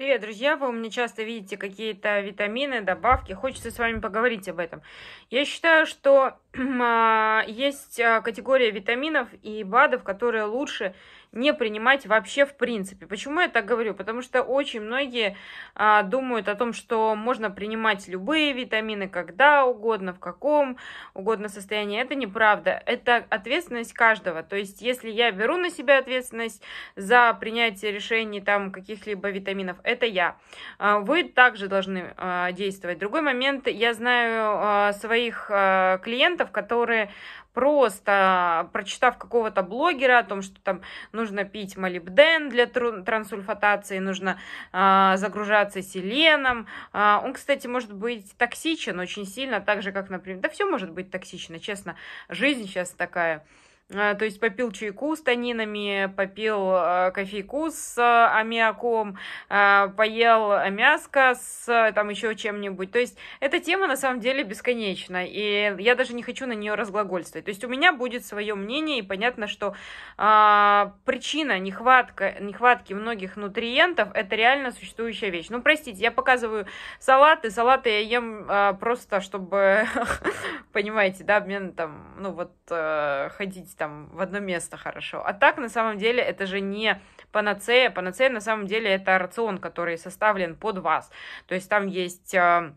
Привет, друзья! Вы у меня часто видите какие-то витамины, добавки. Хочется с вами поговорить об этом. Я считаю, что а, есть а, категория витаминов и БАДов, которые лучше не принимать вообще в принципе. Почему я так говорю? Потому что очень многие а, думают о том, что можно принимать любые витамины когда угодно, в каком угодно состоянии. Это неправда. Это ответственность каждого. То есть, если я беру на себя ответственность за принятие решений там каких-либо витаминов, это я. А, вы также должны а, действовать. Другой момент, я знаю а, своих клиентов, которые просто прочитав какого-то блогера о том, что там нужно пить молибден для трансульфатации, нужно э, загружаться селеном. Э, он, кстати, может быть токсичен очень сильно, так же, как, например, да все может быть токсично, честно, жизнь сейчас такая. Э, то есть попил чайку с танинами, попил э, кофейку с э, аммиаком, поел мяско с там еще чем-нибудь. То есть эта тема на самом деле бесконечна, и я даже не хочу на нее разглагольствовать. То есть у меня будет свое мнение, и понятно, что а, причина нехватка, нехватки многих нутриентов – это реально существующая вещь. Ну, простите, я показываю салаты, салаты я ем а, просто, чтобы, понимаете, да, обмен там, ну вот, ходить там в одно место хорошо. А так, на самом деле, это же не панацея. Панацея, на самом деле, это рацион, который составлен под вас. То есть там есть а,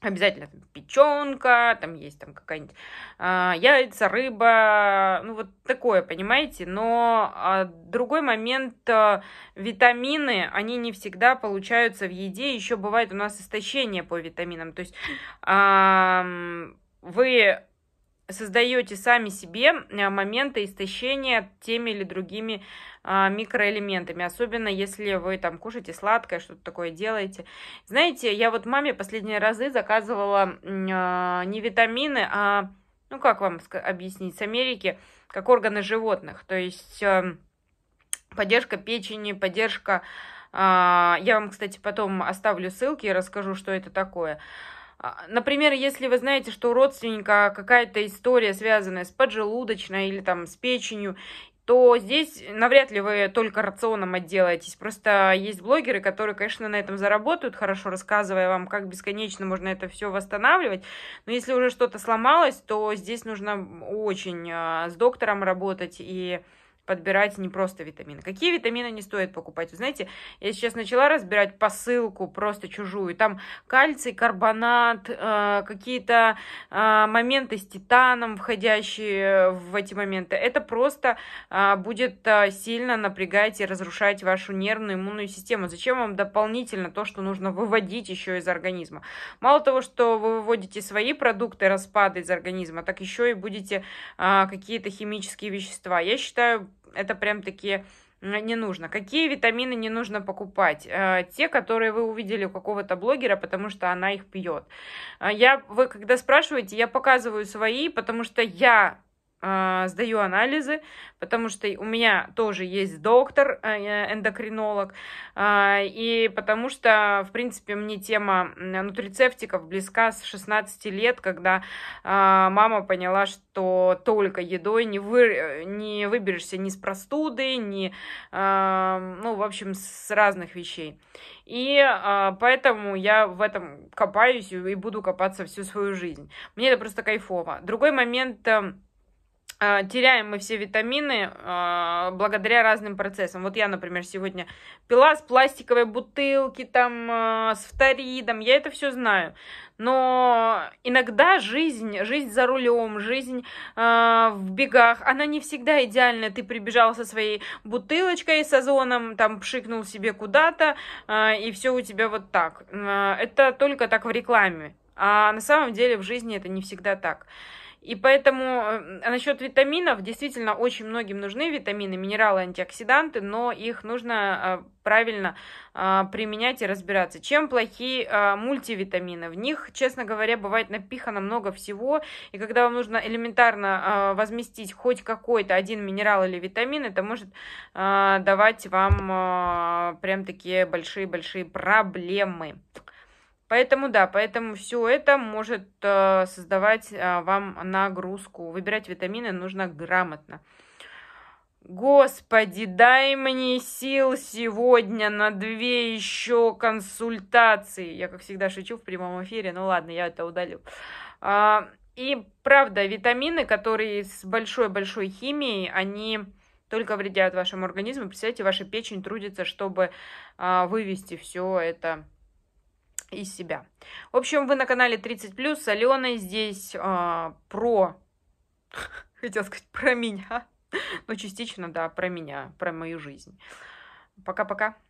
обязательно там, печенка, там есть там какая-нибудь э, яйца, рыба, ну вот такое, понимаете. Но э, другой момент, э, витамины, они не всегда получаются в еде, еще бывает у нас истощение по витаминам, то есть э, вы создаете сами себе э, моменты истощения теми или другими а, микроэлементами, особенно если вы там кушаете сладкое, что-то такое делаете. Знаете, я вот маме последние разы заказывала а, не витамины, а, ну как вам объяснить, с Америки, как органы животных, то есть эм, поддержка печени, поддержка... А, я вам, кстати, потом оставлю ссылки и расскажу, что это такое. А, например, если вы знаете, что у родственника какая-то история, связанная с поджелудочной или там с печенью, то здесь навряд ли вы только рационом отделаетесь. Просто есть блогеры, которые, конечно, на этом заработают, хорошо рассказывая вам, как бесконечно можно это все восстанавливать. Но если уже что-то сломалось, то здесь нужно очень а, с доктором работать и подбирать не просто витамины. Какие витамины не стоит покупать? Вы знаете, я сейчас начала разбирать посылку просто чужую. Там кальций, карбонат, э, какие-то э, моменты с титаном, входящие в эти моменты. Это просто э, будет сильно напрягать и разрушать вашу нервную иммунную систему. Зачем вам дополнительно то, что нужно выводить еще из организма? Мало того, что вы выводите свои продукты распада из организма, так еще и будете какие-то химические вещества. Я считаю это прям такие не нужно. Какие витамины не нужно покупать? Э, те, которые вы увидели у какого-то блогера, потому что она их пьет. Э, я, вы когда спрашиваете, я показываю свои, потому что я а, сдаю анализы, потому что у меня тоже есть доктор, а, эндокринолог, а, и потому что, в принципе, мне тема нутрицептиков близка с 16 лет, когда мама поняла, что только едой не, вы, не выберешься ни с простуды, ни, ну, в общем, с разных вещей. И поэтому я в этом копаюсь и буду копаться всю свою жизнь. Мне это просто кайфово. Другой момент эм, а, теряем мы все витамины а, благодаря разным процессам. Вот я, например, сегодня пила с пластиковой бутылки, там, а, с фторидом, я это все знаю. Но иногда жизнь, жизнь за рулем, жизнь в бегах, она не всегда идеальна. Ты прибежал со своей бутылочкой, с озоном, там, пшикнул себе куда-то, и все у тебя вот так. это только так в рекламе. А на самом деле в жизни это не всегда так. И поэтому э, насчет витаминов, действительно, очень многим нужны витамины, минералы, антиоксиданты, но их нужно э, правильно э, применять и разбираться. Чем плохи мультивитамины? В них, честно говоря, бывает напихано много всего, и когда вам нужно элементарно возместить хоть какой-то один минерал или витамин, это может давать вам прям такие большие-большие проблемы. Поэтому, да, поэтому все это может э, создавать а, вам нагрузку. Выбирать витамины нужно грамотно. Господи, дай мне сил сегодня на две еще консультации. Я, как всегда, шучу в прямом эфире. Ну ладно, я это удалю. А, и правда, витамины, которые с большой-большой химией, они только вредят вашему организму. Представляете, ваша печень трудится, чтобы а, вывести все это из себя. В общем, вы на канале 30+, с Аленой здесь а, про... Хотела сказать про меня, но ну, частично, да, про меня, про мою жизнь. Пока-пока.